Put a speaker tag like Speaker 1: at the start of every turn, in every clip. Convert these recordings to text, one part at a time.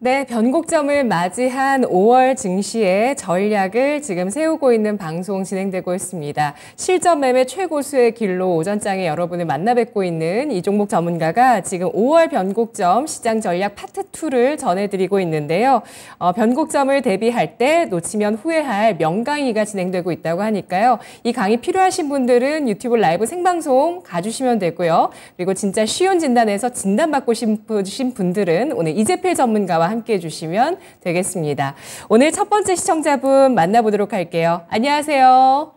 Speaker 1: 네, 변곡점을 맞이한 5월 증시의 전략을 지금 세우고 있는 방송 진행되고 있습니다. 실전 매매 최고수의 길로 오전장에 여러분을 만나 뵙고 있는 이 종목 전문가가 지금 5월 변곡점 시장 전략 파트 2를 전해드리고 있는데요. 어, 변곡점을 대비할 때 놓치면 후회할 명강의가 진행되고 있다고 하니까요. 이 강의 필요하신 분들은 유튜브 라이브 생방송 가주시면 되고요. 그리고 진짜 쉬운 진단에서 진단받고 싶으신 분들은 오늘 이재필 전문가와 함께 해주시면 되겠습니다. 오늘 첫 번째 시청자분 만나보도록 할게요. 안녕하세요.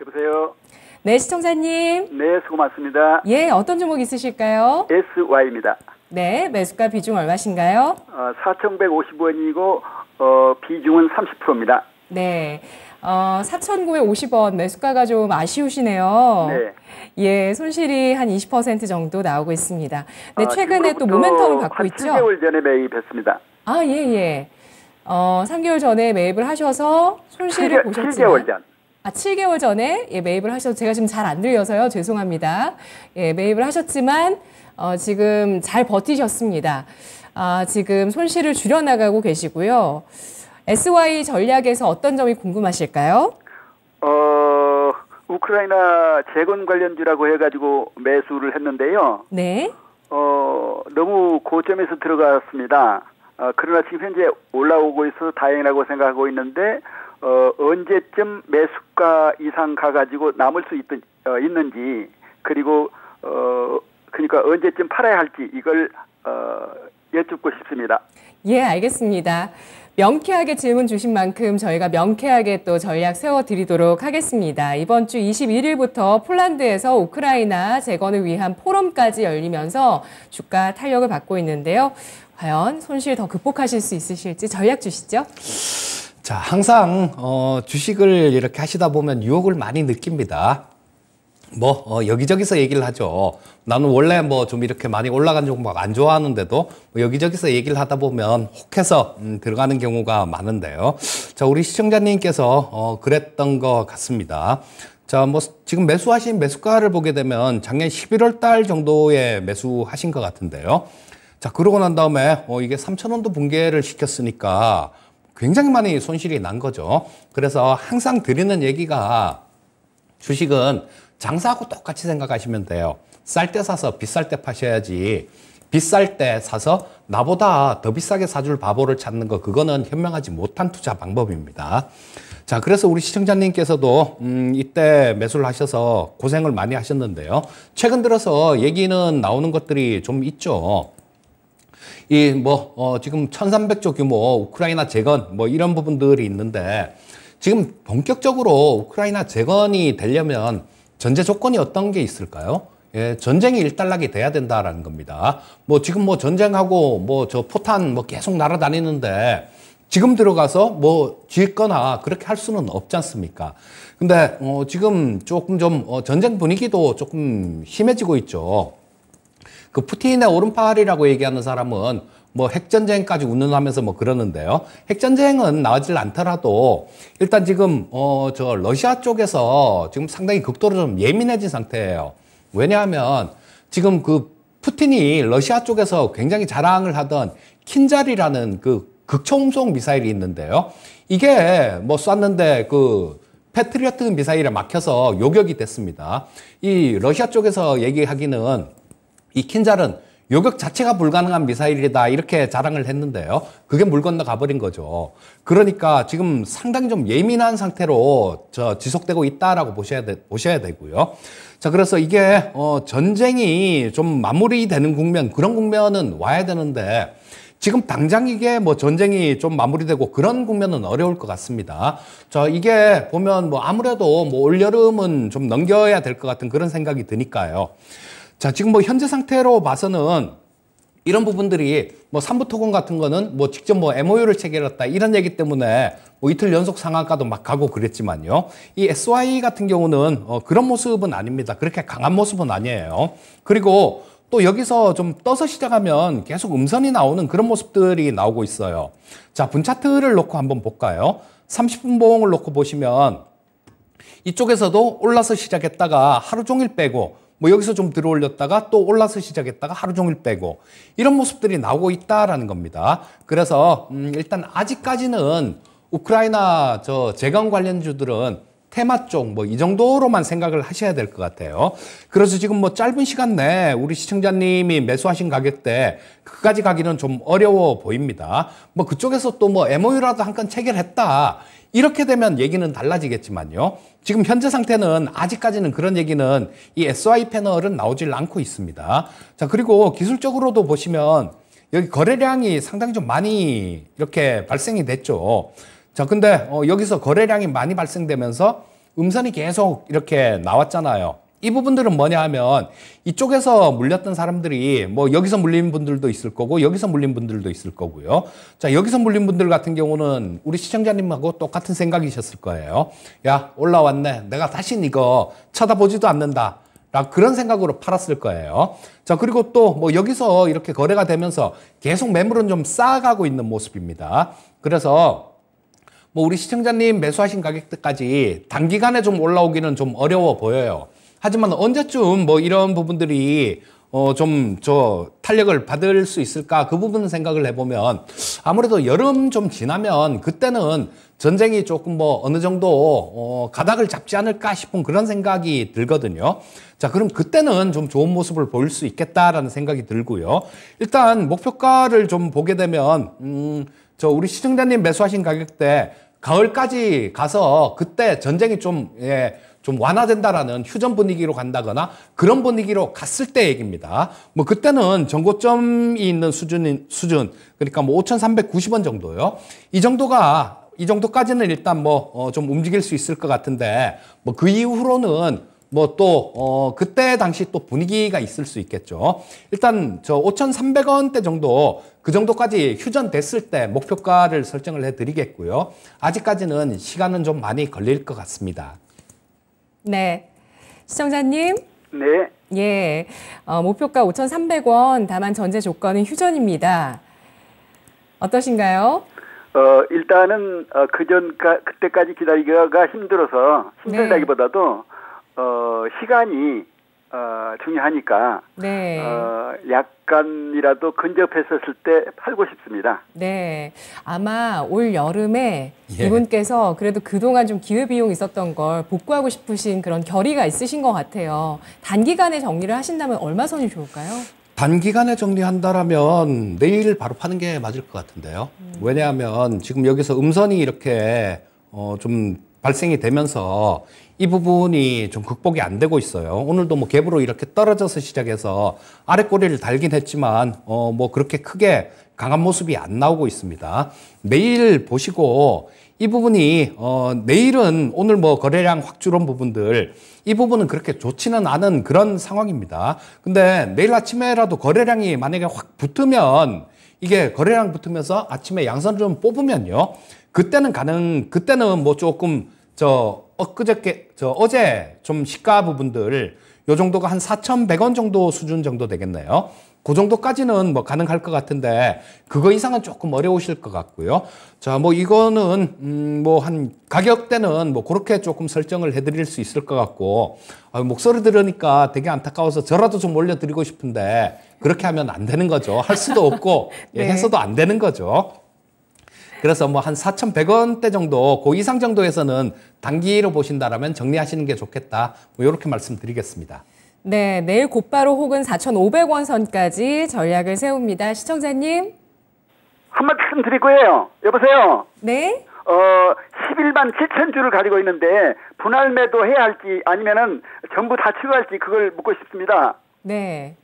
Speaker 1: 여보세요. 네, 시청자님. 네, 수고 많습니다. 예, 어떤 종목 있으실까요? SY입니다. 네, 매수가 비중 얼마신가요? 어,
Speaker 2: 4,150원이고 어, 비중은 30%입니다.
Speaker 1: 네. 어, 4,950원 매수가가 좀 아쉬우시네요. 네. 예, 손실이 한 20% 정도 나오고 있습니다. 네, 아, 최근에 또 모멘텀을 받고 있죠. 7개월
Speaker 2: 전에 매입했습니다.
Speaker 1: 아, 예, 예. 어, 3개월 전에 매입을 하셔서 손실을 7개, 보셨지만 7개월 전. 아, 7개월 전에 예, 매입을 하셔서 제가 지금 잘 안 들려서요. 죄송합니다. 예, 매입을 하셨지만 어, 지금 잘 버티셨습니다. 아, 지금 손실을 줄여나가고 계시고요. SY 전략에서 어떤 점이 궁금하실까요?
Speaker 2: 어, 우크라이나 재건 관련주라고 해가지고 매수를 했는데요. 네. 어, 너무 고점에서 들어갔습니다. 어, 그러나 지금 현재 올라오고 있어서 다행이라고 생각하고 있는데, 어, 언제쯤 매수가 이상 가가지고 남을 수 있, 어, 있는지, 그리고, 어, 그러니까 언제쯤 팔아야 할지 이걸, 어, 여쭙고 싶습니다.
Speaker 1: 예, 알겠습니다. 명쾌하게 질문 주신 만큼 저희가 명쾌하게 또 전략 세워드리도록 하겠습니다. 이번 주 21일부터 폴란드에서 우크라이나 재건을 위한 포럼까지 열리면서 주가 탄력을 받고 있는데요. 과연 손실 더 극복하실 수 있으실지 전략 주시죠.
Speaker 3: 자, 항상 어, 주식을 이렇게 하시다 보면 유혹을 많이 느낍니다. 뭐 어, 여기저기서 얘기를 하죠. 나는 원래 뭐 좀 이렇게 많이 올라간 종목 안 좋아하는데도 뭐 여기저기서 얘기를 하다 보면 혹해서 음, 들어가는 경우가 많은데요. 자 우리 시청자님께서 어, 그랬던 것 같습니다. 자, 뭐 지금 매수하신 매수가를 보게 되면 작년 11월 달 정도에 매수하신 것 같은데요. 자, 그러고 난 다음에 어 이게 3천원도 붕괴를 시켰으니까 굉장히 많이 손실이 난 거죠. 그래서 항상 드리는 얘기가 주식은 장사하고 똑같이 생각하시면 돼요. 쌀 때 사서 비쌀 때 파셔야지 비쌀 때 사서 나보다 더 비싸게 사줄 바보를 찾는 거 그거는 현명하지 못한 투자 방법입니다. 자, 그래서 우리 시청자님께서도 음, 이때 매수를 하셔서 고생을 많이 하셨는데요. 최근 들어서 얘기는 나오는 것들이 좀 있죠. 이뭐 어, 지금 1,300조 규모 우크라이나 재건 뭐 이런 부분들이 있는데 지금 본격적으로 우크라이나 재건이 되려면 전제 조건이 어떤 게 있을까요? 예, 전쟁이 일단락이 돼야 된다라는 겁니다. 뭐 지금 뭐 전쟁하고 뭐 저 포탄 뭐 계속 날아다니는데 지금 들어가서 뭐 짓거나 그렇게 할 수는 없지 않습니까? 근데 어 지금 조금 좀어 전쟁 분위기도 조금 심해지고 있죠. 그 푸틴의 오른팔이라고 얘기하는 사람은 뭐 핵전쟁까지 운운하면서 뭐 그러는데요. 핵전쟁은 나오질 않더라도 일단 지금 어 저 러시아 쪽에서 지금 상당히 극도로 좀 예민해진 상태예요. 왜냐하면 지금 그 푸틴이 러시아 쪽에서 굉장히 자랑을 하던 킨자리라는 그 극초음속 미사일이 있는데요. 이게 뭐 쐈는데 그 패트리어트 미사일에 막혀서 요격이 됐습니다. 이 러시아 쪽에서 얘기하기는 이킨리는 요격 자체가 불가능한 미사일이다 이렇게 자랑을 했는데요. 그게 물 건너 가버린 거죠. 그러니까 지금 상당히 좀 예민한 상태로 저 지속되고 있다라고 보셔야 되, 보셔야 되고요. 자 그래서 이게 어 전쟁이 좀 마무리되는 국면 그런 국면은 와야 되는데 지금 당장 이게 뭐 전쟁이 좀 마무리되고 그런 국면은 어려울 것 같습니다. 자, 이게 보면 뭐 아무래도 뭐 올여름은 좀 넘겨야 될 것 같은 그런 생각이 드니까요. 자, 지금 뭐 현재 상태로 봐서는 이런 부분들이 뭐 삼부토건 같은 거는 뭐 직접 뭐 MOU를 체결했다 이런 얘기 때문에 뭐 이틀 연속 상한가도 막 가고 그랬지만요. 이 SY 같은 경우는 어 그런 모습은 아닙니다. 그렇게 강한 모습은 아니에요. 그리고 또 여기서 좀 떠서 시작하면 계속 음선이 나오는 그런 모습들이 나오고 있어요. 자, 분차트를 놓고 한번 볼까요? 30분 봉을 놓고 보시면 이쪽에서도 올라서 시작했다가 하루 종일 빼고 뭐 여기서 좀 들어올렸다가 또 올라서 시작했다가 하루 종일 빼고 이런 모습들이 나오고 있다라는 겁니다. 그래서 음 일단 아직까지는 우크라이나 저 재건 관련주들은 테마 쪽 뭐 이 정도로만 생각을 하셔야 될 것 같아요. 그래서 지금 뭐 짧은 시간 내에 우리 시청자님이 매수하신 가격대 그까지 가기는 좀 어려워 보입니다. 뭐 그쪽에서 또 뭐 MOU라도 한 건 체결했다. 이렇게 되면 얘기는 달라지겠지만요. 지금 현재 상태는 아직까지는 그런 얘기는 이 s y 패널은 나오질 않고 있습니다. 자, 그리고 기술적으로도 보시면 여기 거래량이 상당히 좀 많이 이렇게 발생이 됐죠. 자, 근데 어, 여기서 거래량이 많이 발생되면서 음선이 계속 이렇게 나왔잖아요. 이 부분들은 뭐냐 하면 이쪽에서 물렸던 사람들이 뭐 여기서 물린 분들도 있을 거고 여기서 물린 분들도 있을 거고요. 자, 여기서 물린 분들 같은 경우는 우리 시청자님하고 똑같은 생각이셨을 거예요. 야, 올라왔네. 내가 다시 이거 쳐다보지도 않는다. 라 그런 생각으로 팔았을 거예요. 자, 그리고 또 뭐 여기서 이렇게 거래가 되면서 계속 매물은 좀 쌓아가고 있는 모습입니다. 그래서 뭐 우리 시청자님 매수하신 가격대까지 단기간에 좀 올라오기는 좀 어려워 보여요. 하지만 언제쯤 뭐 이런 부분들이 어, 좀, 저, 탄력을 받을 수 있을까? 그 부분 생각을 해보면, 아무래도 여름 좀 지나면, 그때는 전쟁이 조금 뭐, 어느 정도, 어, 가닥을 잡지 않을까 싶은 그런 생각이 들거든요. 자, 그럼 그때는 좀 좋은 모습을 보일 수 있겠다라는 생각이 들고요. 일단, 목표가를 좀 보게 되면, 음, 저 우리 시청자님 매수하신 가격대 가을까지 가서 그때 전쟁이 좀, 예, 좀 완화된다라는 휴전 분위기로 간다거나 그런 분위기로 갔을 때 얘기입니다. 뭐 그때는 전고점이 있는 수준인, 수준, 그러니까 뭐 5,390원 정도요. 이 정도가, 이 정도까지는 일단 뭐, 어, 좀 움직일 수 있을 것 같은데 뭐 그 이후로는 뭐또 어, 그때 당시 또 분위기가 있을 수 있겠죠. 일단 저 5,300원대 정도 그 정도까지 휴전됐을 때 목표가를 설정을 해드리겠고요. 아직까지는 시간은 좀 많이 걸릴 것 같습니다.
Speaker 1: 네, 시청자님. 네. 예, 어, 목표가 5,300원. 다만 전제 조건은 휴전입니다. 어떠신가요?
Speaker 2: 어 일단은 어, 그전 그때까지 기다리기가 힘들어서 네. 힘들다기보다도. 네. 어, 시간이 어, 중요하니까
Speaker 1: 네. 어,
Speaker 2: 약간이라도 근접했었을 때 팔고 싶습니다.
Speaker 1: 네, 아마 올 여름에 예. 이분께서 그래도 그동안 좀 기회비용 있었던 걸 복구하고 싶으신 그런 결의가 있으신 것 같아요. 단기간에 정리를 하신다면 얼마 선이 좋을까요?
Speaker 3: 단기간에 정리한다라 내일 바로 파는 게 맞을 것 같은데요. 음. 왜냐하면 지금 여기서 음선이 이렇게 어, 좀 발생이 되면서 이 부분이 좀 극복이 안 되고 있어요. 오늘도 뭐 갭으로 이렇게 떨어져서 시작해서 아래 꼬리를 달긴 했지만 어 뭐 그렇게 크게 강한 모습이 안 나오고 있습니다. 내일 보시고 이 부분이 어 내일은 오늘 뭐 거래량 확줄은 부분들 이 부분은 그렇게 좋지는 않은 그런 상황입니다. 근데 내일 아침에라도 거래량이 만약에 확 붙으면 이게 거래량 붙으면서 아침에 양선 좀 뽑으면요. 그때는 가능, 그때는 뭐 조금 저 엊그저께, 저 어제 좀 시가 부분들 요 정도가 한 4,100원 정도 수준 정도 되겠네요. 그 정도까지는 뭐 가능할 것 같은데 그거 이상은 조금 어려우실 것 같고요. 자, 뭐 이거는 음 뭐 한 가격대는 뭐 그렇게 조금 설정을 해드릴 수 있을 것 같고 아, 목소리 들으니까 되게 안타까워서 저라도 좀 올려드리고 싶은데 그렇게 하면 안 되는 거죠. 할 수도 없고 예, 네. 예, 해서도 안 되는 거죠. 그래서 뭐한 4,100원대 정도, 그 이상 정도에서는 단기로 보신다라면 정리하시는 게 좋겠다. 뭐 이렇게 말씀드리겠습니다.
Speaker 1: 네, 내일 곧바로 혹은 4,500원 선까지 전략을 세웁니다. 시청자님. 한 말씀
Speaker 2: 드릴거예요 여보세요. 네. 어, 11만 7천 주를 가지고 있는데 분할 매도 해야 할지 아니면은 전부 다 치고 할지 그걸 묻고 싶습니다.
Speaker 1: 네.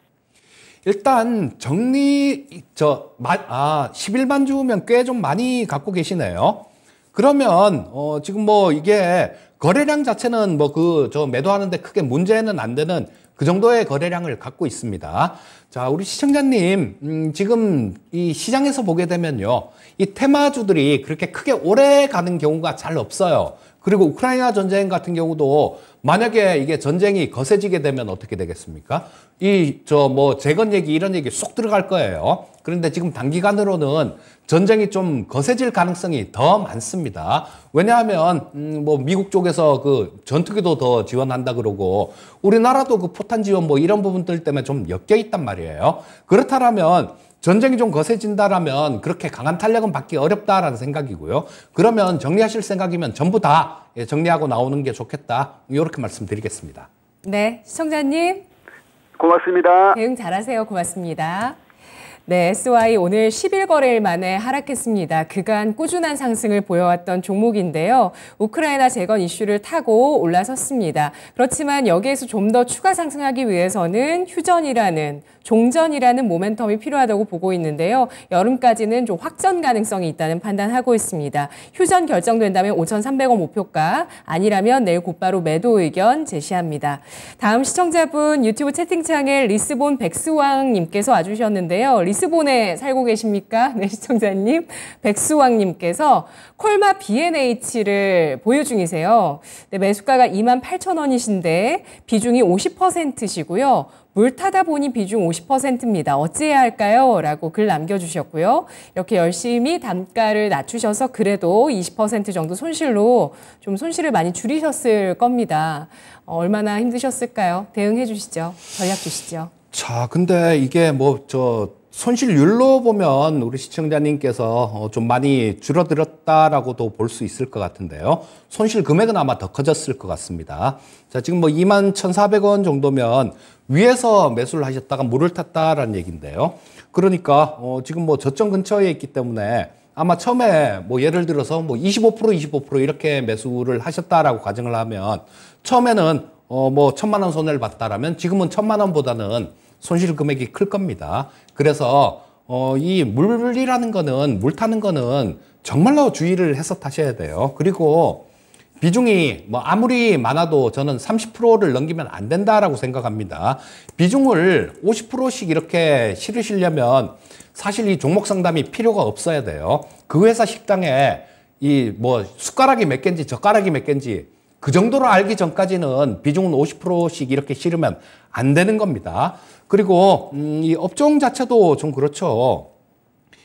Speaker 3: 일단 정리 저아 11만 주면 꽤 좀 많이 갖고 계시네요. 그러면 어 지금 뭐 이게 거래량 자체는 뭐 그 저 매도하는데 크게 문제는 안 되는 그 정도의 거래량을 갖고 있습니다. 자, 우리 시청자님, 음, 지금 이 시장에서 보게 되면요. 이 테마주들이 그렇게 크게 오래 가는 경우가 잘 없어요. 그리고 우크라이나 전쟁 같은 경우도 만약에 이게 전쟁이 거세지게 되면 어떻게 되겠습니까? 이저뭐 재건 얘기 이런 얘기 쏙 들어갈 거예요. 그런데 지금 단기간으로는 전쟁이 좀 거세질 가능성이 더 많습니다. 왜냐하면 음뭐 미국 쪽에서 그 전투기도 더 지원한다 그러고 우리나라도 그 포탄 지원 뭐 이런 부분들 때문에 좀 엮여 있단 말이에요. 그렇다라면 전쟁이 좀 거세진다라면 그렇게 강한 탄력은 받기 어렵다라는 생각이고요. 그러면 정리하실 생각이면 전부 다 예, 정리하고 나오는 게 좋겠다. 이렇게 말씀드리겠습니다.
Speaker 1: 네, 시청자님
Speaker 3: 고맙습니다.
Speaker 1: 대응 잘하세요. 고맙습니다. 네, SY 오늘 10일 거래일 만에 하락했습니다. 그간 꾸준한 상승을 보여왔던 종목인데요. 우크라이나 재건 이슈를 타고 올라섰습니다. 그렇지만 여기에서 좀 더 추가 상승하기 위해서는 휴전이라는 종전이라는 모멘텀이 필요하다고 보고 있는데요. 여름까지는 좀 확전 가능성이 있다는 판단하고 있습니다. 휴전 결정된다면 5,300원 목표가 아니라면 내일 곧바로 매도 의견 제시합니다. 다음 시청자분 유튜브 채팅창에 리스본 백수왕님께서 와주셨는데요. 리스본에 살고 계십니까? 네, 시청자님. 백수왕님께서 콜마 B&H를 보유 중이세요. 네, 매수가가 2만 8천 원이신데 비중이 50%시고요. 물 타다 보니 비중 50%입니다. 어찌해야 할까요? 라고 글 남겨주셨고요. 이렇게 열심히 단가를 낮추셔서 그래도 20% 정도 손실로 좀 손실을 많이 줄이셨을 겁니다. 어, 얼마나 힘드셨을까요? 대응해 주시죠. 전략 주시죠.
Speaker 3: 자, 근데 이게 뭐저 손실률로 보면 우리 시청자님께서 어, 좀 많이 줄어들었다라고도 볼 수 있을 것 같은데요. 손실 금액은 아마 더 커졌을 것 같습니다. 자, 지금 뭐 21,400원 정도면 위에서 매수를 하셨다가 물을 탔다라는 얘기인데요. 그러니까 어, 지금 뭐 저점 근처에 있기 때문에 아마 처음에 뭐 예를 들어서 뭐 25% 25% 이렇게 매수를 하셨다라고 가정을 하면 처음에는 어, 뭐 천만 원 손해를 봤다라면 지금은 천만 원보다는 손실 금액이 클 겁니다. 그래서 어, 이 물이라는 거는 물 타는 거는 정말로 주의를 해서 타셔야 돼요. 그리고 비중이 뭐 아무리 많아도 저는 30%를 넘기면 안 된다라고 생각합니다. 비중을 50%씩 이렇게 실으시려면 사실 이 종목 상담이 필요가 없어야 돼요. 그 회사 식당에 이 뭐 숟가락이 몇 개인지 젓가락이 몇 개인지 그 정도로 알기 전까지는 비중은 50%씩 이렇게 실으면 안 되는 겁니다. 그리고 음, 이 업종 자체도 좀 그렇죠.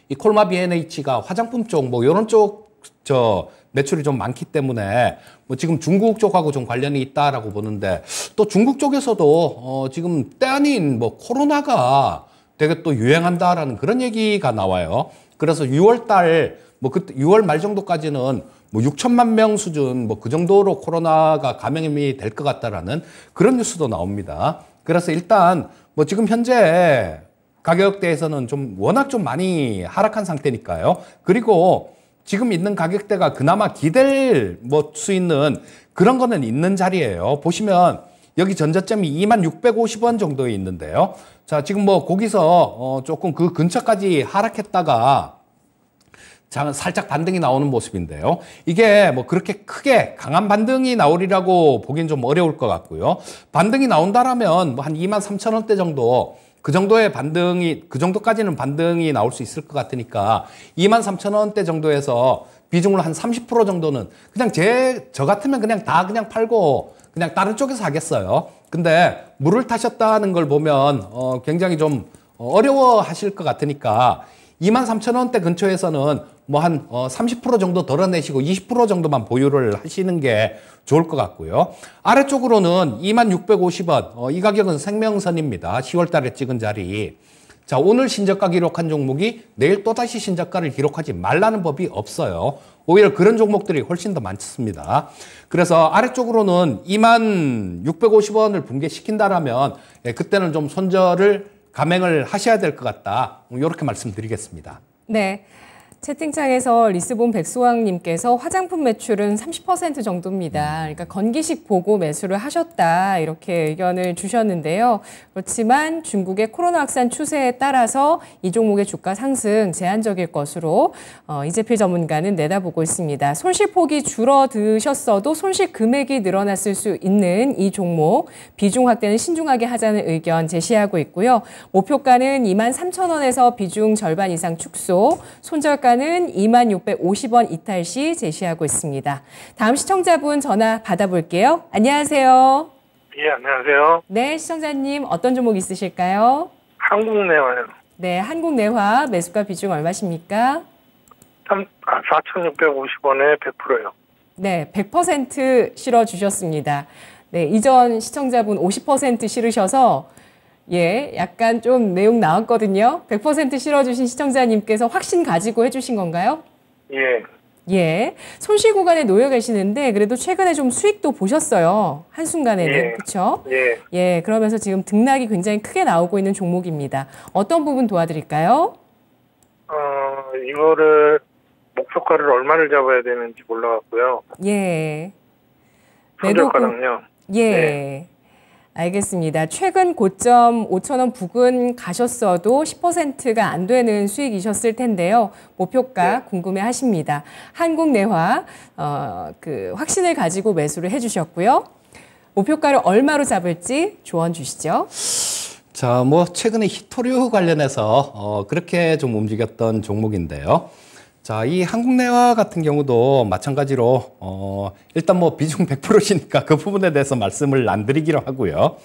Speaker 3: 이 콜마 b h 가 화장품 쪽뭐 이런 쪽 저 매출이 좀 많기 때문에 뭐 지금 중국 쪽하고 좀 관련이 있다라고 보는데 또 중국 쪽에서도 어 지금 때 아닌 뭐 코로나가 되게 또 유행한다라는 그런 얘기가 나와요. 그래서 6월 달뭐 그때 6월 말 정도까지는 뭐 6천만 명 수준 뭐 그 정도로 코로나가 감염이 될 것 같다라는 그런 뉴스도 나옵니다. 그래서 일단 뭐 지금 현재 가격대에서는 좀 워낙 좀 많이 하락한 상태니까요. 그리고 지금 있는 가격대가 그나마 기댈 뭐수 있는 그런 거는 있는 자리예요. 보시면 여기 전자점이 2650원 정도에 있는데요. 자, 지금 뭐 거기서 어 조금 그 근처까지 하락했다가 살짝 반등이 나오는 모습인데요. 이게 뭐 그렇게 크게 강한 반등이 나오리라고 보긴 좀 어려울 것 같고요. 반등이 나온다라면 뭐 한 2만 3천 원대 정도 그 정도의 반등이 그 정도까지는 반등이 나올 수 있을 것 같으니까 2만 3천 원대 정도에서 비중으로 한 30% 정도는 그냥 제 저 같으면 그냥 다 그냥 팔고 그냥 다른 쪽에서 하겠어요. 근데 물을 타셨다는 걸 보면 어 굉장히 좀 어려워 하실 것 같으니까 23,000원대 근처에서는 뭐한30% 어, 정도 덜어내시고 20% 정도만 보유를 하시는 게 좋을 것 같고요. 아래쪽으로는 2650원, 어, 이 가격은 생명선입니다. 10월 달에 찍은 자리. 자, 오늘 신저가 기록한 종목이 내일 또다시 신저가를 기록하지 말라는 법이 없어요. 오히려 그런 종목들이 훨씬 더 많습니다. 그래서 아래쪽으로는 2만 650원을 붕괴시킨다라면 예, 그때는 좀 손절을 감행을 하셔야 될 것 같다. 이렇게 음, 말씀드리겠습니다.
Speaker 1: 네. 채팅창에서 리스본 백수왕님께서 화장품 매출은 30% 정도입니다. 그러니까 건기식 보고 매수를 하셨다 이렇게 의견을 주셨는데요. 그렇지만 중국의 코로나 확산 추세에 따라서 이 종목의 주가 상승 제한적일 것으로 어, 이재필 전문가는 내다보고 있습니다. 손실폭이 줄어드셨어도 손실 금액이 늘어났을 수 있는 이 종목 비중 확대는 신중하게 하자는 의견 제시하고 있고요. 목표가는 2만 3천 원에서 비중 절반 이상 축소, 손절가 시간은 2650원 이탈 시 제시하고 있습니다. 다음 시청자분 전화 받아볼게요. 안녕하세요. 예, 안녕하세요. 네, 시청자님 어떤 종목 있으실까요? 한국내화요. 네, 한국내화 매수가 비중 얼마십니까?
Speaker 2: 4,650원에 아, 100%요.
Speaker 1: 네, 100% 실어 주셨습니다. 네, 이전 시청자분 50% 실으셔서 예, 약간 좀 내용 나왔거든요. 100% 실어주신 시청자님께서 확신 가지고 해주신 건가요? 예. 예. 손실 구간에 놓여 계시는데 그래도 최근에 좀 수익도 보셨어요. 한순간에는. 예. 그렇죠? 예. 예. 그러면서 지금 등락이 굉장히 크게 나오고 있는 종목입니다. 어떤 부분 도와드릴까요?
Speaker 2: 어, 이거를 목표가를 얼마를 잡아야 되는지 몰라갖고요.
Speaker 1: 예. 매도가랑요. 예. 네. 알겠습니다. 최근 고점 5천원 부근 가셨어도 10%가 안 되는 수익이셨을 텐데요. 목표가 네. 궁금해 하십니다. 한국내화 어, 그 확신을 가지고 매수를 해 주셨고요. 목표가를 얼마로 잡을지 조언 주시죠.
Speaker 3: 자, 뭐 최근에 히토류 관련해서 어, 그렇게 좀 움직였던 종목인데요. 자, 이 한국내화 같은 경우도 마찬가지로 어, 일단 뭐 비중 100%시니까 그 부분에 대해서 말씀을 안 드리기로 하고요.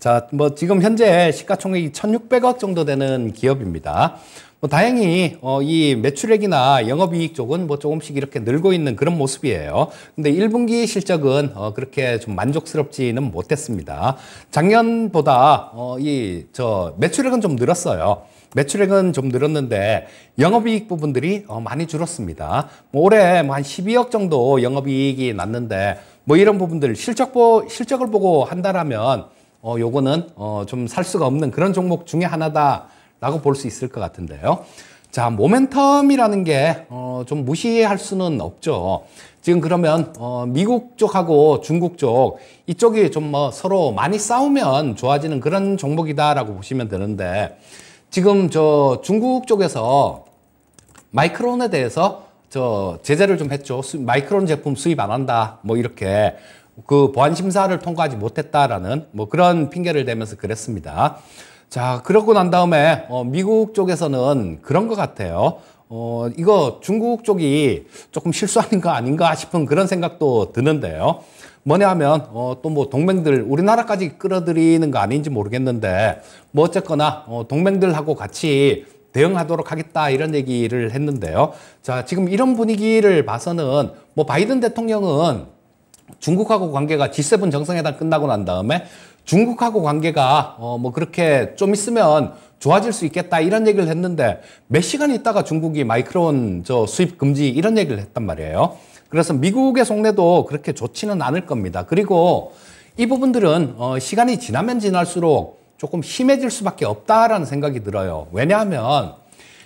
Speaker 3: 자, 뭐 지금 현재 시가총액이 1,600억 정도 되는 기업입니다. 뭐 다행히 어, 이 매출액이나 영업이익 쪽은 뭐 조금씩 이렇게 늘고 있는 그런 모습이에요. 근데 1분기 실적은 어, 그렇게 좀 만족스럽지는 못했습니다. 작년보다 어, 이저 매출액은 좀 늘었어요. 매출액은 좀 늘었는데 영업이익 부분들이 어, 많이 줄었습니다. 뭐 올해 뭐한 12억 정도 영업이익이 났는데 뭐 이런 부분들 실적 보, 실적을 보고 한다라면 어, 요거는 어, 좀 살 수가 없는 그런 종목 중에 하나다라고 볼 수 있을 것 같은데요. 자, 모멘텀이라는 게, 어, 좀 무시할 수는 없죠. 지금 그러면, 어, 미국 쪽하고 중국 쪽, 이쪽이 좀 뭐 서로 많이 싸우면 좋아지는 그런 종목이다라고 보시면 되는데, 지금 저 중국 쪽에서 마이크론에 대해서 저 제재를 좀 했죠. 마이크론 제품 수입 안 한다. 뭐 이렇게 그 보안 심사를 통과하지 못했다라는 뭐 그런 핑계를 대면서 그랬습니다. 자, 그러고 난 다음에 어, 미국 쪽에서는 그런 것 같아요. 어, 이거 중국 쪽이 조금 실수하는 거 아닌가 싶은 그런 생각도 드는데요. 뭐냐 하면 어, 또 뭐 동맹들 우리나라까지 끌어들이는 거 아닌지 모르겠는데 뭐 어쨌거나 어, 동맹들하고 같이 대응하도록 하겠다 이런 얘기를 했는데요. 자 지금 이런 분위기를 봐서는 뭐 바이든 대통령은 중국하고 관계가 G7 정상회담 끝나고 난 다음에 중국하고 관계가 어 뭐 그렇게 좀 있으면 좋아질 수 있겠다 이런 얘기를 했는데 몇 시간 있다가 중국이 마이크론 저 수입 금지 이런 얘기를 했단 말이에요. 그래서 미국의 속내도 그렇게 좋지는 않을 겁니다. 그리고 이 부분들은 어, 시간이 지나면 지날수록 조금 심해질 수밖에 없다라는 생각이 들어요. 왜냐하면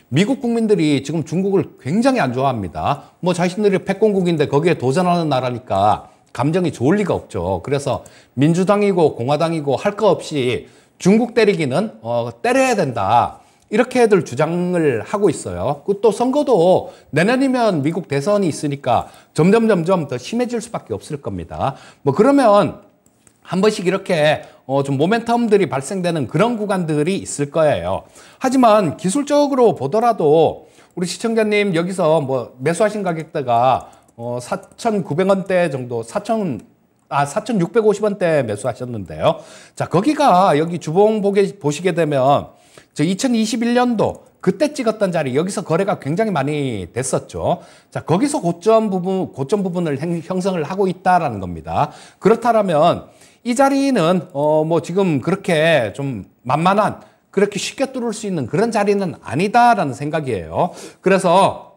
Speaker 3: 미국 국민들이 지금 중국을 굉장히 안 좋아합니다. 뭐 자신들이 패권국인데 거기에 도전하는 나라니까 감정이 좋을 리가 없죠. 그래서 민주당이고 공화당이고 할 거 없이 중국 때리기는 어, 때려야 된다. 이렇게 들 주장을 하고 있어요. 그 또 선거도 내년이면 미국 대선이 있으니까 점점 점점 더 심해질 수밖에 없을 겁니다. 뭐 그러면 한 번씩 이렇게 어, 좀 모멘텀들이 발생되는 그런 구간들이 있을 거예요. 하지만 기술적으로 보더라도 우리 시청자님 여기서 뭐 매수하신 가격대가 어, 4,900원대 정도, 4,000, 아, 4,650원대 매수하셨는데요. 자, 거기가 여기 주봉 보게, 보시게 되면 저 2021년도 그때 찍었던 자리 여기서 거래가 굉장히 많이 됐었죠. 자, 거기서 고점 부분 고점 부분을 형성을 하고 있다라는 겁니다. 그렇다라면 이 자리는 어뭐 지금 그렇게 좀 만만한 그렇게 쉽게 뚫을 수 있는 그런 자리는 아니다라는 생각이에요. 그래서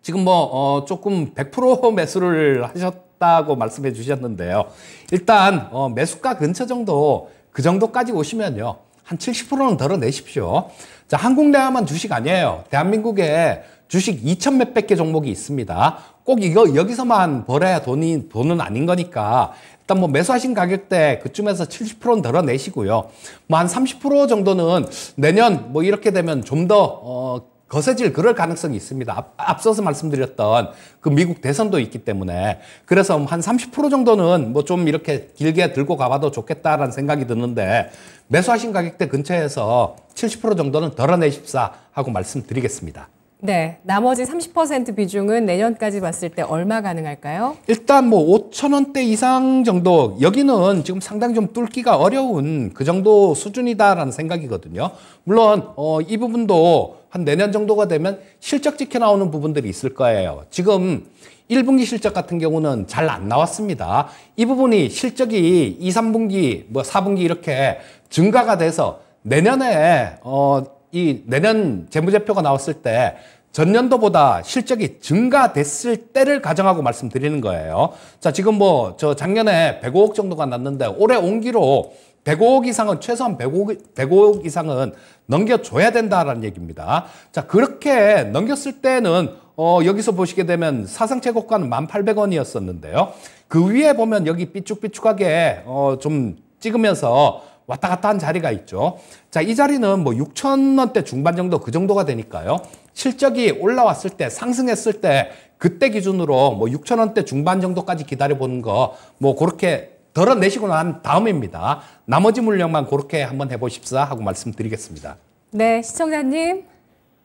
Speaker 3: 지금 뭐어 조금 100% 매수를 하셨다고 말씀해 주셨는데요. 일단 어 매수가 근처 정도 그 정도까지 오시면요. 한 70%는 덜어내십시오. 자, 한국 내야만 주식 아니에요. 대한민국에 주식 2천 몇백 개 종목이 있습니다. 꼭 이거 여기서만 벌어야 돈이 돈은 아닌 거니까 일단 뭐 매수하신 가격대 그쯤에서 70%는 덜어내시고요. 뭐한30% 정도는 내년 뭐 이렇게 되면 좀더 어, 거세질 그럴 가능성이 있습니다. 앞, 서서 말씀드렸던 그 미국 대선도 있기 때문에 그래서 뭐 한30% 정도는 뭐 좀 이렇게 길게 들고 가봐도 좋겠다라는 생각이 드는데 매수하신 가격대 근처에서 70% 정도는 덜어내십사 하고 말씀드리겠습니다.
Speaker 1: 네, 나머지 30% 비중은 내년까지 봤을 때 얼마 가능할까요?
Speaker 3: 일단 뭐 5천 원대 이상 정도 여기는 지금 상당히 좀 뚫기가 어려운 그 정도 수준이다라는 생각이거든요. 물론 어, 이 부분도 한 내년 정도가 되면 실적 찍혀 나오는 부분들이 있을 거예요. 지금 1분기 실적 같은 경우는 잘 안 나왔습니다. 이 부분이 실적이 2, 3분기, 뭐 4분기 이렇게 증가가 돼서 내년에 어, 이 내년 재무제표가 나왔을 때 전년도보다 실적이 증가됐을 때를 가정하고 말씀드리는 거예요. 자, 지금 뭐 저 작년에 105억 정도가 났는데 올해 온기로 100억 이상은 최소한 100억, 100억 이상은 넘겨줘야 된다라는 얘기입니다. 자, 그렇게 넘겼을 때는 어, 여기서 보시게 되면 사상 최고가는 1,800원이었었는데요. 그 위에 보면 여기 삐쭉삐쭉하게 어, 좀 찍으면서 왔다 갔다 한 자리가 있죠. 자, 이 자리는 뭐 6천원대 중반 정도 그 정도가 되니까요. 실적이 올라왔을 때 상승했을 때 그때 기준으로 뭐 6천원대 중반 정도까지 기다려 보는 거 뭐 그렇게 덜어내시고 난 다음입니다. 나머지 물량만 그렇게 한번 해보십사 하고 말씀드리겠습니다.
Speaker 1: 네, 시청자님.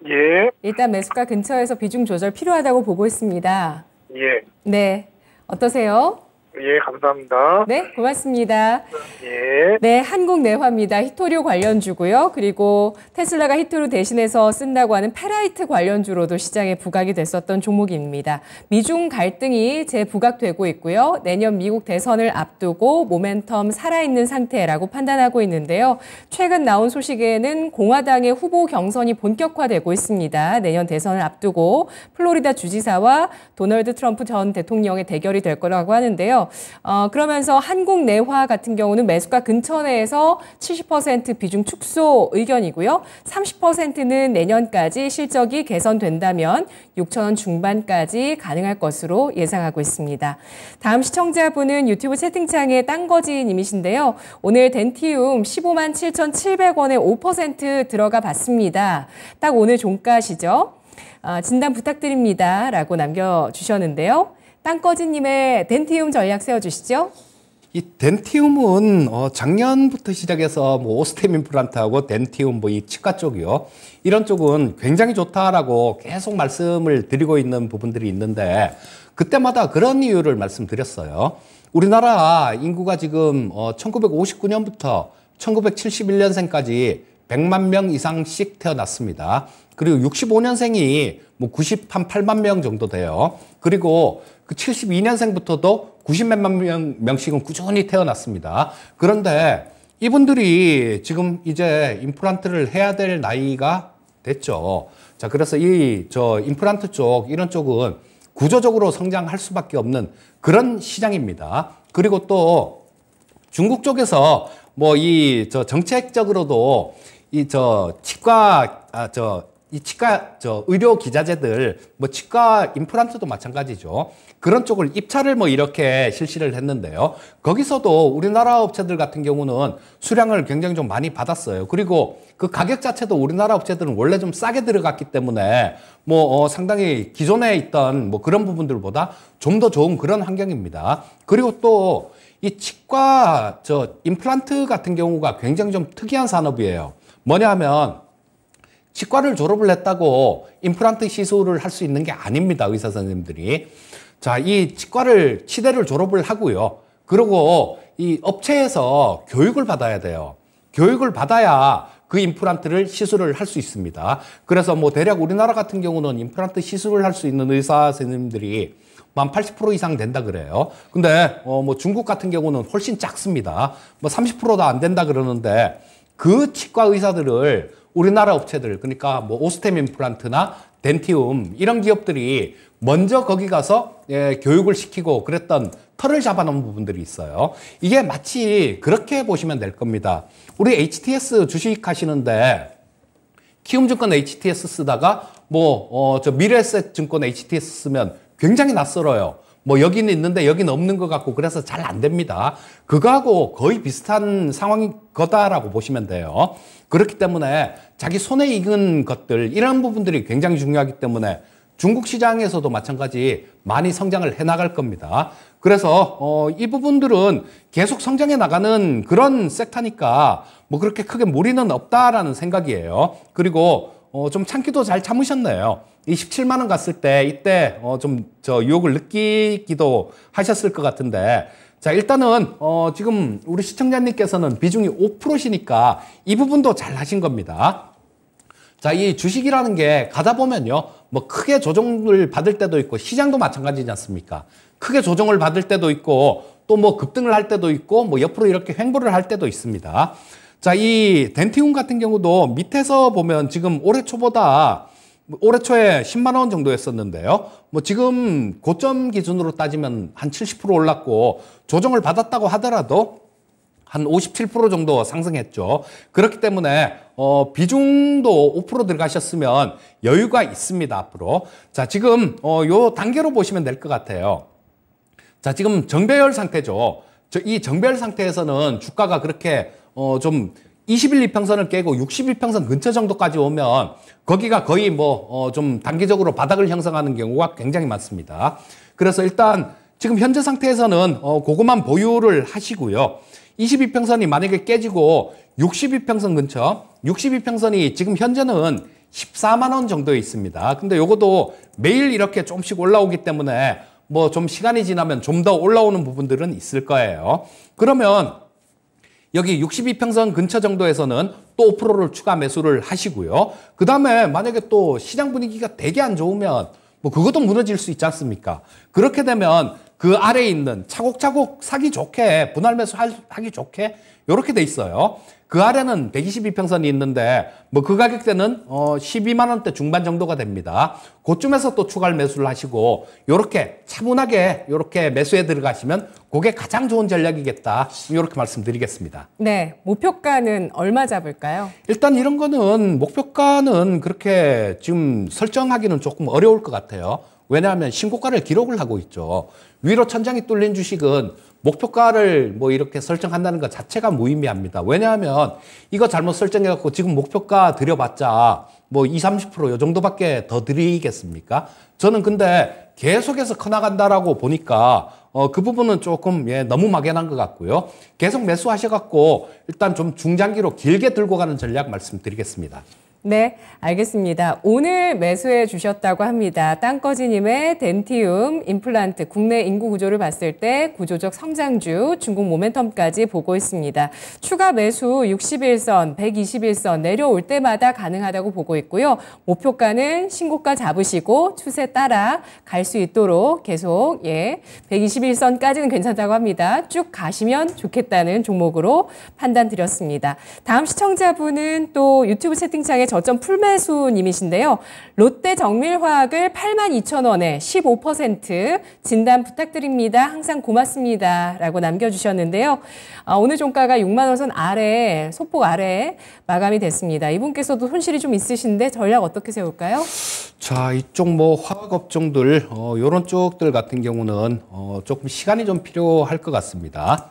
Speaker 1: 예. 일단 매수가 근처에서 비중 조절 필요하다고 보고 있습니다. 예. 네. 어떠세요?
Speaker 2: 예, 감사합니다.
Speaker 1: 네, 고맙습니다. 예. 네, 한국내화입니다. 히토류 관련주고요. 그리고 테슬라가 히토류 대신해서 쓴다고 하는 페라이트 관련주로도 시장에 부각이 됐었던 종목입니다. 미중 갈등이 재부각되고 있고요. 내년 미국 대선을 앞두고 모멘텀 살아있는 상태라고 판단하고 있는데요. 최근 나온 소식에는 공화당의 후보 경선이 본격화되고 있습니다. 내년 대선을 앞두고 플로리다 주지사와 도널드 트럼프 전 대통령의 대결이 될 거라고 하는데요. 어, 그러면서 한국 내화 같은 경우는 매수가 근처 내에서 70% 비중 축소 의견이고요. 30%는 내년까지 실적이 개선된다면 6천원 중반까지 가능할 것으로 예상하고 있습니다. 다음 시청자분은 유튜브 채팅창에 딴거지님이신데요. 오늘 덴티움 15만 7,700원에 5% 들어가 봤습니다. 딱 오늘 종가시죠? 아, 진단 부탁드립니다. 라고 남겨주셨는데요. 땅꺼지님의 덴티움 전략 세워주시죠.
Speaker 3: 이 덴티움은 어 작년부터 시작해서 뭐 오스템 임플란트하고 덴티움 뭐 이 치과 쪽이요. 이런 쪽은 굉장히 좋다라고 계속 말씀을 드리고 있는 부분들이 있는데 그때마다 그런 이유를 말씀드렸어요. 우리나라 인구가 지금 어 1959년부터 1971년생까지 100만 명 이상씩 태어났습니다. 그리고 65년생이 뭐 98만 명 정도 돼요. 그리고 그 72년생부터도 90몇만 명씩은 꾸준히 태어났습니다. 그런데 이분들이 지금 이제 임플란트를 해야 될 나이가 됐죠. 자, 그래서 이 저 임플란트 쪽 이런 쪽은 구조적으로 성장할 수밖에 없는 그런 시장입니다. 그리고 또 중국 쪽에서 뭐 이 저 정책적으로도 이 저 치과 아저 이 치과 저 의료 기자재들 뭐 치과 임플란트도 마찬가지죠. 그런 쪽을 입찰을 뭐 이렇게 실시를 했는데요. 거기서도 우리나라 업체들 같은 경우는 수량을 굉장히 좀 많이 받았어요. 그리고 그 가격 자체도 우리나라 업체들은 원래 좀 싸게 들어갔기 때문에 뭐어 상당히 기존에 있던 뭐 그런 부분들보다 좀 더 좋은 그런 환경입니다. 그리고 또 이 치과 저 임플란트 같은 경우가 굉장히 좀 특이한 산업이에요. 뭐냐 하면 치과를 졸업을 했다고 임플란트 시술을 할 수 있는 게 아닙니다. 의사 선생님들이. 자, 이 치과를, 치대를 졸업을 하고요. 그리고 이 업체에서 교육을 받아야 돼요. 교육을 받아야 그 임플란트를 시술을 할 수 있습니다. 그래서 뭐 대략 우리나라 같은 경우는 임플란트 시술을 할 수 있는 의사 선생님들이 만 80% 이상 된다 그래요. 근데 어뭐 중국 같은 경우는 훨씬 작습니다. 뭐 30%도 안 된다 그러는데 그 치과 의사들을 우리나라 업체들 그러니까 뭐 오스템 임플란트나 덴티움 이런 기업들이 먼저 거기 가서 예, 교육을 시키고 그랬던 털을 잡아놓은 부분들이 있어요. 이게 마치 그렇게 보시면 될 겁니다. 우리 HTS 주식 하시는데 키움증권 HTS 쓰다가 뭐저 어, 미래셋증권 HTS 쓰면 굉장히 낯설어요. 뭐 여기는 있는데 여기는 없는 것 같고 그래서 잘 안 됩니다. 그거하고 거의 비슷한 상황인 거다라고 보시면 돼요. 그렇기 때문에 자기 손에 익은 것들 이런 부분들이 굉장히 중요하기 때문에 중국 시장에서도 마찬가지 많이 성장을 해나갈 겁니다. 그래서 어, 이 부분들은 계속 성장해 나가는 그런 섹터니까 뭐 그렇게 크게 무리는 없다라는 생각이에요. 그리고 어, 좀 참기도 잘 참으셨네요. 이 17만 원 갔을 때 이때 어좀저 유혹을 느끼기도 하셨을 것 같은데 자 일단은 어 지금 우리 시청자님께서는 비중이 5%시니까 이 부분도 잘 하신 겁니다. 자, 이 주식이라는 게 가다 보면요. 뭐 크게 조정을 받을 때도 있고 시장도 마찬가지지 않습니까? 크게 조정을 받을 때도 있고 또 뭐 급등을 할 때도 있고 뭐 옆으로 이렇게 횡보를 할 때도 있습니다. 자, 이 덴티움 같은 경우도 밑에서 보면 지금 올해 초보다 뭐 올해 초에 10만 원정도했었는데요뭐 지금 고점 기준으로 따지면 한 70% 올랐고 조정을 받았다고 하더라도 한 57% 정도 상승했죠. 그렇기 때문에 어, 비중도 5% 들어가셨으면 여유가 있습니다 앞으로. 자 지금 어, 요 단계로 보시면 될 것 같아요. 자 지금 정배열 상태죠. 저이 정배열 상태에서는 주가가 그렇게 어, 좀 21이평선을 깨고 61평선 근처 정도까지 오면 거기가 거의 뭐좀 어 단기적으로 바닥을 형성하는 경우가 굉장히 많습니다. 그래서 일단 지금 현재 상태에서는 어 그것만 보유를 하시고요. 22평선이 만약에 깨지고 62평선 근처, 62평선이 지금 현재는 14만 원 정도에 있습니다. 근데 요것도 매일 이렇게 조금씩 올라오기 때문에 뭐 좀 시간이 지나면 좀 더 올라오는 부분들은 있을 거예요. 그러면 여기 62평선 근처 정도에서는 또 5%를 추가 매수를 하시고요. 그 다음에 만약에 또 시장 분위기가 되게 안 좋으면 뭐 그것도 무너질 수 있지 않습니까? 그렇게 되면 그 아래에 있는 차곡차곡 사기 좋게 분할 매수 하기 좋게 이렇게 돼 있어요. 그 아래는 122평선이 있는데 뭐 그 가격대는 어 12만 원대 중반 정도가 됩니다. 그쯤에서 또 추가를 매수를 하시고 이렇게 차분하게 이렇게 매수에 들어가시면 그게 가장 좋은 전략이겠다. 이렇게 말씀드리겠습니다.
Speaker 1: 네, 목표가는 얼마 잡을까요? 일단 이런 거는
Speaker 3: 목표가는 그렇게 지금 설정하기는 조금 어려울 것 같아요. 왜냐하면 신고가를 기록을 하고 있죠. 위로 천장이 뚫린 주식은 목표가를 뭐 이렇게 설정한다는 것 자체가 무의미합니다. 왜냐하면 이거 잘못 설정해갖고 지금 목표가 드려봤자 뭐 20, 30%요 정도밖에 더 드리겠습니까? 저는 근데 계속해서 커나간다라고 보니까 어, 그 부분은 조금 예, 너무 막연한 것 같고요. 계속 매수하셔갖고 일단 좀 중장기로 길게 들고 가는 전략 말씀드리겠습니다.
Speaker 1: 네, 알겠습니다. 오늘 매수해 주셨다고 합니다. 땅꺼지님의 덴티움 임플란트 국내 인구 구조를 봤을 때 구조적 성장주 중국 모멘텀까지 보고 있습니다. 추가 매수 60일선, 120일선 내려올 때마다 가능하다고 보고 있고요. 목표가는 신고가 잡으시고 추세 따라 갈 수 있도록 계속 예, 121선까지는 괜찮다고 합니다. 쭉 가시면 좋겠다는 종목으로 판단 드렸습니다. 다음 시청자분은 또 유튜브 채팅창에 저점 풀매수님이신데요. 롯데 정밀화학을 82,000원에 15% 진단 부탁드립니다. 항상 고맙습니다. 라고 남겨주셨는데요. 아, 오늘 종가가 6만원 선 아래, 소폭 아래 마감이 됐습니다. 이분께서도 손실이 좀 있으신데 전략 어떻게 세울까요?
Speaker 3: 자, 이쪽 뭐 화학업종들, 어, 요런 쪽들 같은 경우는 어, 조금 시간이 좀 필요할 것 같습니다.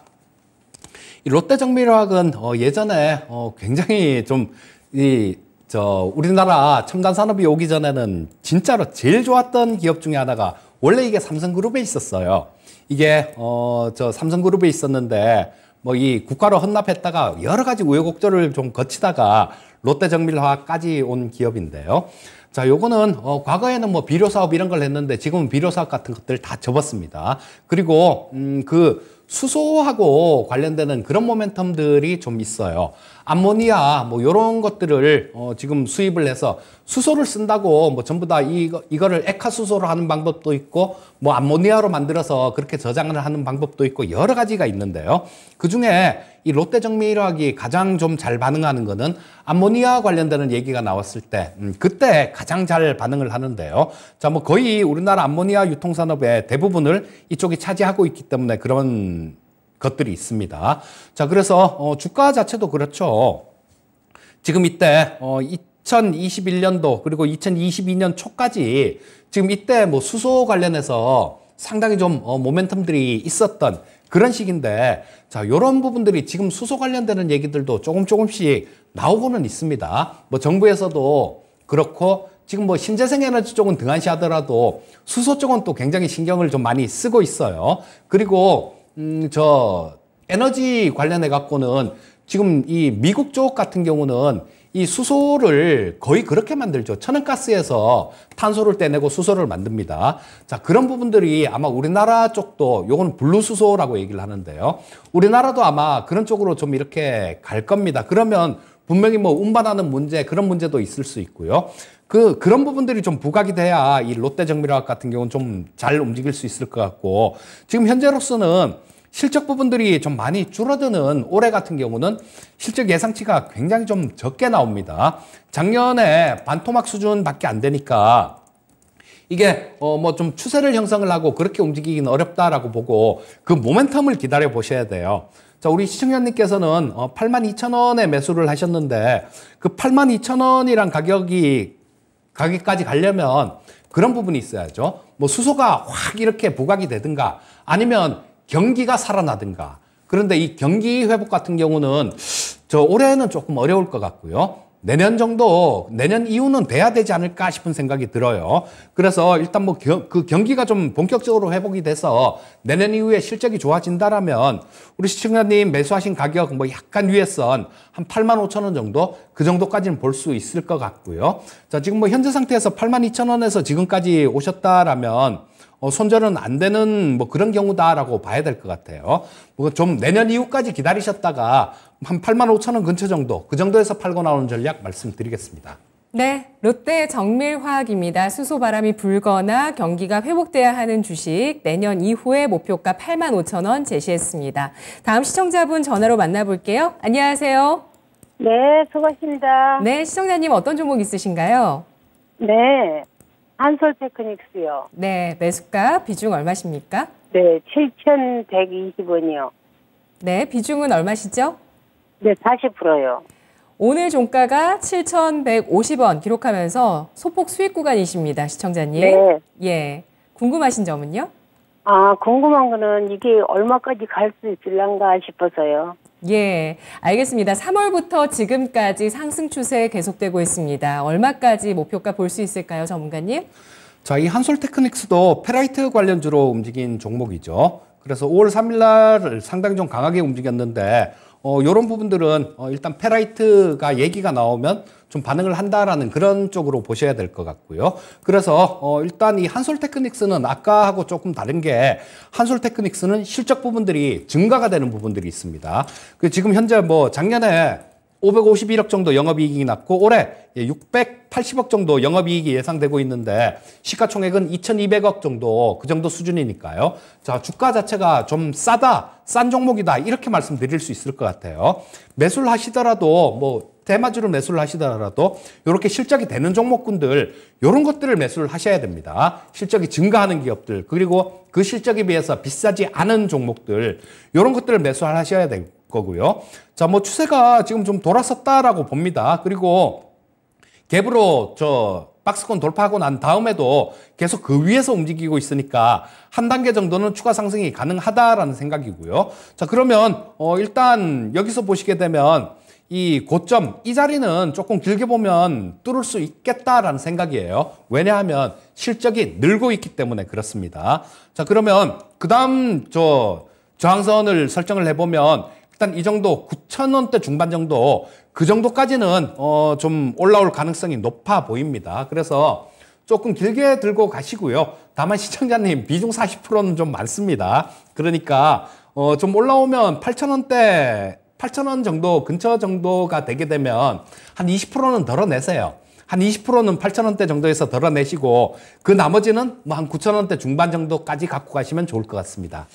Speaker 3: 롯데정밀화학은 어, 예전에 어, 굉장히 좀이 저 우리나라 첨단 산업이 오기 전에는 진짜로 제일 좋았던 기업 중에 하나가 원래 이게 삼성그룹에 있었어요. 이게 어저 삼성그룹에 있었는데 뭐 이 국가로 헌납했다가 여러 가지 우여곡절을 좀 거치다가 롯데정밀화까지 온 기업인데요. 자, 요거는 어, 과거에는 뭐 비료 사업 이런 걸 했는데 지금은 비료 사업 같은 것들 다 접었습니다. 그리고 음, 그 수소하고 관련되는 그런 모멘텀들이 좀 있어요. 암모니아 뭐 이런 것들을 어 지금 수입을 해서 수소를 쓴다고 뭐 전부 다 이거, 이거를 액화수소로 하는 방법도 있고 뭐 암모니아로 만들어서 그렇게 저장을 하는 방법도 있고 여러 가지가 있는데요. 그중에 이 롯데정밀화학이 가장 좀 잘 반응하는 거는 암모니아 관련되는 얘기가 나왔을 때 음, 그때 가장 잘 반응을 하는데요. 자, 뭐 거의 우리나라 암모니아 유통산업의 대부분을 이쪽이 차지하고 있기 때문에 그런 것들이 있습니다. 자, 그래서 어, 주가 자체도 그렇죠. 지금 이때 어, 2021년도 그리고 2022년 초까지 지금 이때 뭐 수소 관련해서 상당히 좀 어, 모멘텀들이 있었던 그런 식인데 자 이런 부분들이 지금 수소 관련되는 얘기들도 조금 조금씩 나오고는 있습니다. 뭐 정부에서도 그렇고 지금 뭐 신재생 에너지 쪽은 등한시하더라도 수소 쪽은 또 굉장히 신경을 좀 많이 쓰고 있어요. 그리고 음, 저 에너지 관련해 갖고는 지금 이 미국 쪽 같은 경우는 이 수소를 거의 그렇게 만들죠. 천연가스에서 탄소를 떼내고 수소를 만듭니다. 자, 그런 부분들이 아마 우리나라 쪽도 요건 블루수소라고 얘기를 하는데요. 우리나라도 아마 그런 쪽으로 좀 이렇게 갈 겁니다. 그러면 분명히 뭐 운반하는 문제 그런 문제도 있을 수 있고요. 그 그런 부분들이 좀 부각이 돼야 이 롯데 정밀화학 같은 경우는 좀 잘 움직일 수 있을 것 같고 지금 현재로서는 실적 부분들이 좀 많이 줄어드는 올해 같은 경우는 실적 예상치가 굉장히 좀 적게 나옵니다. 작년에 반토막 수준밖에 안 되니까 이게 어뭐좀 추세를 형성을 하고 그렇게 움직이긴 어렵다라고 보고 그 모멘텀을 기다려 보셔야 돼요. 자, 우리 시청자님께서는 어 82,000원에 매수를 하셨는데 그 82,000원이란 가격이 가게까지 가려면 그런 부분이 있어야죠. 뭐 수소가 확 이렇게 부각이 되든가 아니면 경기가 살아나든가 그런데 이 경기 회복 같은 경우는 저 올해는 조금 어려울 것 같고요. 내년 정도, 내년 이후는 돼야 되지 않을까 싶은 생각이 들어요. 그래서 일단 뭐 그 경기가 좀 본격적으로 회복이 돼서 내년 이후에 실적이 좋아진다라면 우리 시청자님 매수하신 가격 뭐 약간 위에선 한 8만 5천 원 정도 그 정도까지는 볼 수 있을 것 같고요. 자, 지금 뭐 현재 상태에서 8만 2천 원에서 지금까지 오셨다라면 어, 손절은 안 되는 뭐 그런 경우다라고 봐야 될 것 같아요. 뭐 좀 내년 이후까지 기다리셨다가 한 8만 5천 원 근처 정도 그 정도에서 팔고 나오는 전략 말씀드리겠습니다.
Speaker 1: 네, 롯데 정밀화학입니다. 수소바람이 불거나 경기가 회복돼야 하는 주식 내년 이후에 목표가 8만 5천 원 제시했습니다. 다음 시청자분 전화로 만나볼게요. 안녕하세요.
Speaker 2: 네, 수고하십니다. 네,
Speaker 1: 시청자님 어떤 종목 있으신가요? 네, 한솔 테크닉스요. 네, 매수가 비중 얼마십니까? 네, 7,120원이요. 네, 비중은 얼마시죠? 네, 40%요. 오늘 종가가 7,150원 기록하면서 소폭 수익 구간이십니다, 시청자님. 네. 예. 궁금하신 점은요?
Speaker 2: 아, 궁금한 거는 이게 얼마까지 갈 수 있을란가 싶어서요.
Speaker 1: 예, 알겠습니다. 3월부터 지금까지 상승 추세 계속되고 있습니다. 얼마까지 목표가 볼 수 있을까요, 전문가님?
Speaker 3: 자, 이 한솔 테크닉스도 페라이트 관련주로 움직인 종목이죠. 그래서 5월 3일 날 상당히 좀 강하게 움직였는데 어, 이런 부분들은 어, 일단 페라이트가 얘기가 나오면 좀 반응을 한다라는 그런 쪽으로 보셔야 될 것 같고요. 그래서 어, 일단 이 한솔 테크닉스는 아까하고 조금 다른 게 한솔 테크닉스는 실적 부분들이 증가가 되는 부분들이 있습니다. 그 지금 현재 뭐 작년에 551억 정도 영업이익이 났고 올해 680억 예, 정도 영업이익이 예상되고 있는데 시가총액은 2,200억 정도 그 정도 수준이니까요. 자 주가 자체가 좀 싸다, 싼 종목이다 이렇게 말씀드릴 수 있을 것 같아요. 매수를 하시더라도 뭐 대마주를 매수를 하시더라도 이렇게 실적이 되는 종목군들 이런 것들을 매수를 하셔야 됩니다. 실적이 증가하는 기업들 그리고 그 실적에 비해서 비싸지 않은 종목들 이런 것들을 매수를 하셔야 됩니다. 거고요. 자, 뭐 추세가 지금 좀 돌아섰다라고 봅니다. 그리고 갭으로 저 박스권 돌파하고 난 다음에도 계속 그 위에서 움직이고 있으니까 한 단계 정도는 추가 상승이 가능하다라는 생각이고요. 자, 그러면 어 일단 여기서 보시게 되면 이 고점 이 자리는 조금 길게 보면 뚫을 수 있겠다라는 생각이에요. 왜냐하면 실적이 늘고 있기 때문에 그렇습니다. 자, 그러면 그다음 저 저항선을 설정을 해보면 일단 이 정도 9,000원대 중반 정도 그 정도까지는 어, 좀 올라올 가능성이 높아 보입니다. 그래서 조금 길게 들고 가시고요. 다만 시청자님 비중 40%는 좀 많습니다. 그러니까 어, 좀 올라오면 8,000원대 8,000원 정도 근처 정도가 되게 되면 한 20%는 덜어내세요. 한 20%는 8,000원대 정도에서 덜어내시고 그 나머지는 뭐 한 9,000원대 중반 정도까지 갖고 가시면 좋을 것 같습니다.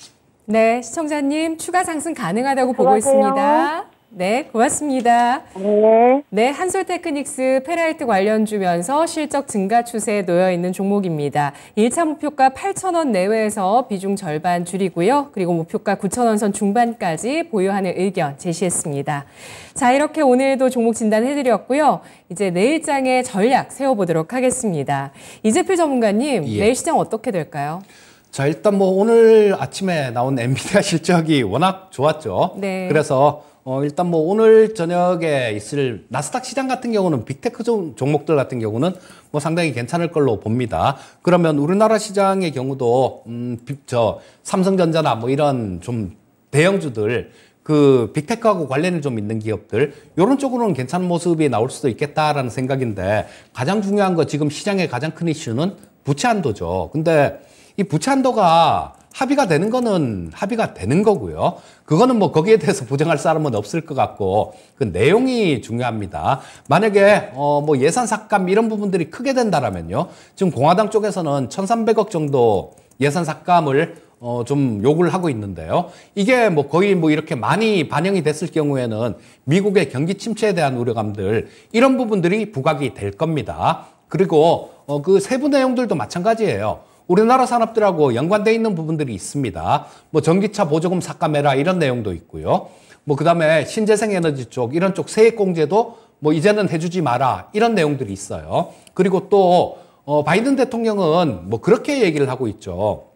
Speaker 1: 네, 시청자님 추가 상승 가능하다고 보고 있습니다. 네, 고맙습니다. 네. 네, 한솔 테크닉스 페라이트 관련 주면서 실적 증가 추세에 놓여 있는 종목입니다. 1차 목표가 8,000원 내외에서 비중 절반 줄이고요. 그리고 목표가 9,000원 선 중반까지 보유하는 의견 제시했습니다. 자, 이렇게 오늘도 종목 진단해 드렸고요. 이제 내일장의 전략 세워 보도록 하겠습니다. 이재표 전문가님, 예. 내일 시장 어떻게 될까요?
Speaker 3: 자, 일단 뭐 오늘 아침에 나온 엔비디아 실적이 워낙 좋았죠. 네. 그래서 어, 일단 뭐 오늘 저녁에 있을 나스닥 시장 같은 경우는 빅테크 종목들 같은 경우는 뭐 상당히 괜찮을 걸로 봅니다. 그러면 우리나라 시장의 경우도 음, 저 삼성전자나 뭐 이런 좀 대형주들 그 빅테크하고 관련이 좀 있는 기업들 이런 쪽으로는 괜찮은 모습이 나올 수도 있겠다라는 생각인데 가장 중요한 거 지금 시장의 가장 큰 이슈는 부채 한도죠. 근데 이 부채한도가 합의가 되는 거는 합의가 되는 거고요. 그거는 뭐 거기에 대해서 부정할 사람은 없을 것 같고 그 내용이 중요합니다. 만약에 어 뭐 예산 삭감 이런 부분들이 크게 된다라면요. 지금 공화당 쪽에서는 1 3 0 0억 정도 예산 삭감을 어, 좀 요구를 하고 있는데요. 이게 뭐 거의 뭐 이렇게 많이 반영이 됐을 경우에는 미국의 경기 침체에 대한 우려감들, 이런 부분들이 부각이 될 겁니다. 그리고 어, 그 세부 내용들도 마찬가지예요. 우리나라 산업들하고 연관되어 있는 부분들이 있습니다. 뭐 전기차 보조금 삭감해라 이런 내용도 있고요. 뭐 그다음에 신재생 에너지 쪽 이런 쪽 세액 공제도 뭐 이제는 해주지 마라 이런 내용들이 있어요. 그리고 또 어, 바이든 대통령은 뭐 그렇게 얘기를 하고 있죠.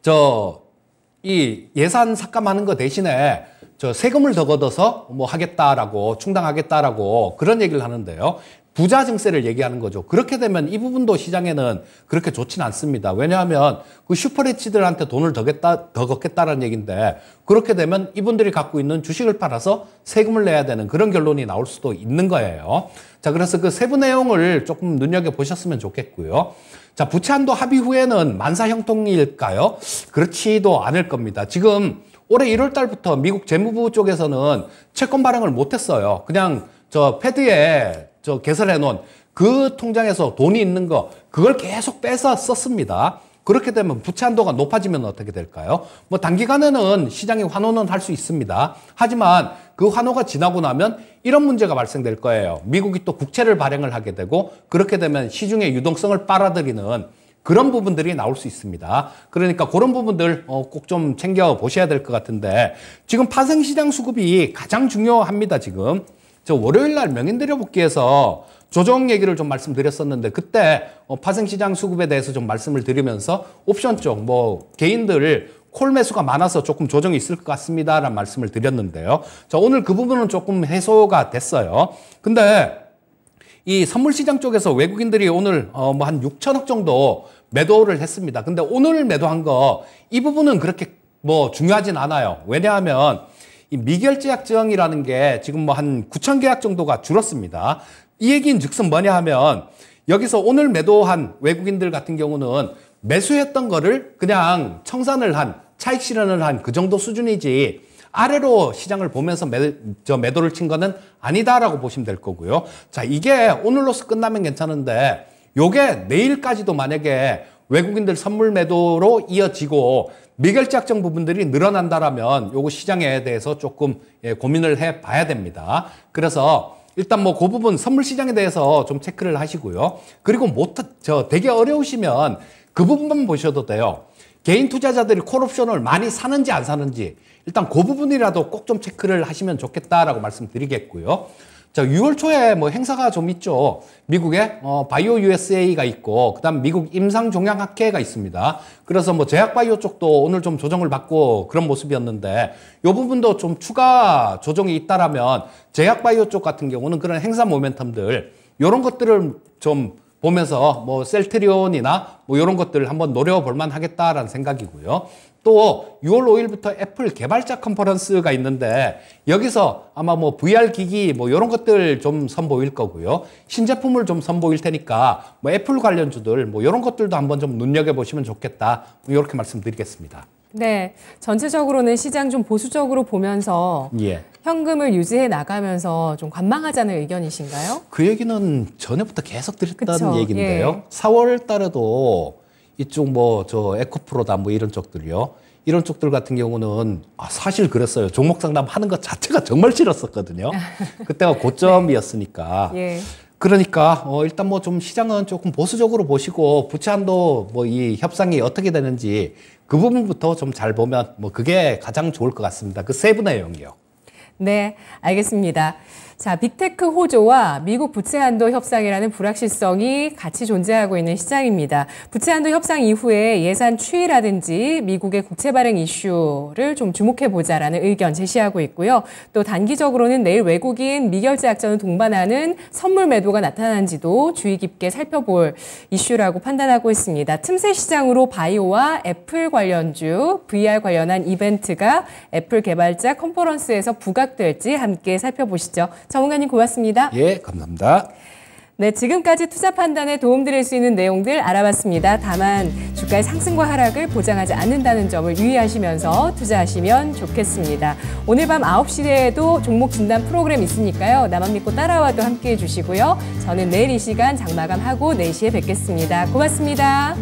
Speaker 3: 저 이 예산 삭감하는 거 대신에 저 세금을 더 걷어서 뭐 하겠다라고 충당하겠다라고 그런 얘기를 하는데요. 부자 증세를 얘기하는 거죠. 그렇게 되면 이 부분도 시장에는 그렇게 좋진 않습니다. 왜냐하면 그 슈퍼리치들한테 돈을 더, 겠다, 더 걷겠다라는 얘기인데 그렇게 되면 이분들이 갖고 있는 주식을 팔아서 세금을 내야 되는 그런 결론이 나올 수도 있는 거예요. 자, 그래서 그 세부 내용을 조금 눈여겨보셨으면 좋겠고요. 자, 부채한도 합의 후에는 만사 형통일까요? 그렇지도 않을 겁니다. 지금 올해 1월 달부터 미국 재무부 쪽에서는 채권 발행을 못했어요. 그냥 저 패드에 저 개설해 놓은 그 통장에서 돈이 있는 거 그걸 계속 빼서 썼습니다. 그렇게 되면 부채 한도가 높아지면 어떻게 될까요? 뭐 단기간에는 시장이 환호는 할 수 있습니다. 하지만 그 환호가 지나고 나면 이런 문제가 발생될 거예요. 미국이 또 국채를 발행을 하게 되고 그렇게 되면 시중의 유동성을 빨아들이는 그런 부분들이 나올 수 있습니다. 그러니까 그런 부분들 어, 꼭좀 챙겨 보셔야 될 것 같은데 지금 파생시장 수급이 가장 중요합니다. 지금 저 월요일 날명인들의 복귀에서 조정 얘기를 좀 말씀드렸었는데 그때 어, 파생시장 수급에 대해서 좀 말씀을 드리면서 옵션 쪽 뭐 개인들 콜 매수가 많아서 조금 조정이 있을 것 같습니다라는 말씀을 드렸는데요. 자, 오늘 그 부분은 조금 해소가 됐어요. 근데 이 선물 시장 쪽에서 외국인들이 오늘 어뭐한 6천억 정도 매도를 했습니다. 근데 오늘 매도한 거 이 부분은 그렇게 뭐 중요하진 않아요. 왜냐하면 미결제 약정이라는 게 지금 뭐 한 9천 계약 정도가 줄었습니다. 이 얘기인 즉슨 뭐냐 하면 여기서 오늘 매도한 외국인들 같은 경우는 매수했던 거를 그냥 청산을 한 차익 실현을 한 그 정도 수준이지 아래로 시장을 보면서 매, 저 매도를 친 거는 아니다라고 보시면 될 거고요. 자, 이게 오늘로서 끝나면 괜찮은데 요게 내일까지도 만약에 외국인들 선물 매도로 이어지고 미결작정 부분들이 늘어난다라면 요거 시장에 대해서 조금 예, 고민을 해 봐야 됩니다. 그래서 일단 뭐 그 부분 선물 시장에 대해서 좀 체크를 하시고요. 그리고 못, 저 되게 어려우시면 그 부분만 보셔도 돼요. 개인 투자자들이 콜옵션을 많이 사는지 안 사는지 일단 그 부분이라도 꼭 좀 체크를 하시면 좋겠다라고 말씀드리겠고요. 자, 6월 초에 뭐 행사가 좀 있죠. 미국의 어, 바이오 USA가 있고 그다음 미국 임상 종양 학회가 있습니다. 그래서 뭐 제약 바이오 쪽도 오늘 좀 조정을 받고 그런 모습이었는데 요 부분도 좀 추가 조정이 있다라면 제약 바이오 쪽 같은 경우는 그런 행사 모멘텀들 요런 것들을 좀 보면서 뭐 셀트리온이나 뭐요런 것들을 한번 노려볼 만 하겠다라는 생각이고요. 또 6월 5일부터 애플 개발자 컨퍼런스가 있는데 여기서 아마 뭐 VR 기기 뭐 이런 것들 좀 선보일 거고요. 신제품을 좀 선보일 테니까 뭐 애플 관련주들 뭐 이런 것들도 한번 좀 눈여겨 보시면 좋겠다. 이렇게 말씀드리겠습니다.
Speaker 1: 네, 전체적으로는 시장 좀 보수적으로 보면서 예. 현금을 유지해 나가면서 좀 관망하자는 의견이신가요?
Speaker 3: 그 얘기는 전에부터 계속 드렸던 그쵸, 예. 얘기인데요. 예. 4월 달에도 이쪽 뭐 저 에코프로다 뭐 이런 쪽들요. 이 이런 쪽들 같은 경우는 아, 사실 그랬어요. 종목 상담 하는 것 자체가 정말 싫었었거든요. 그때가 고점이었으니까. 네. 예. 그러니까 어, 일단 뭐 좀 시장은 조금 보수적으로 보시고 부채한도 뭐 이 협상이 어떻게 되는지 그 부분부터 좀 잘 보면 뭐 그게 가장 좋을 것 같습니다. 그세부 내용이요.
Speaker 1: 네, 알겠습니다. 자, 빅테크 호조와 미국 부채 한도 협상이라는 불확실성이 같이 존재하고 있는 시장입니다. 부채 한도 협상 이후에 예산 추이라든지 미국의 국채 발행 이슈를 좀 주목해 보자라는 의견 제시하고 있고요. 또 단기적으로는 내일 외국인 미결제 약정을 동반하는 선물 매도가 나타난지도 주의 깊게 살펴볼 이슈라고 판단하고 있습니다. 틈새 시장으로 바이오와 애플 관련주, VR 관련한 이벤트가 애플 개발자 컨퍼런스에서 부각될지 함께 살펴보시죠. 정문아님 고맙습니다. 예,
Speaker 3: 감사합니다.
Speaker 1: 네, 지금까지 투자 판단에 도움드릴 수 있는 내용들 알아봤습니다. 다만 주가의 상승과 하락을 보장하지 않는다는 점을 유의하시면서 투자하시면 좋겠습니다. 오늘 밤 9시에도 종목 진단 프로그램 있으니까요. 나만 믿고 따라와도 함께해 주시고요. 저는 내일 이 시간 장마감하고 4시에 뵙겠습니다. 고맙습니다.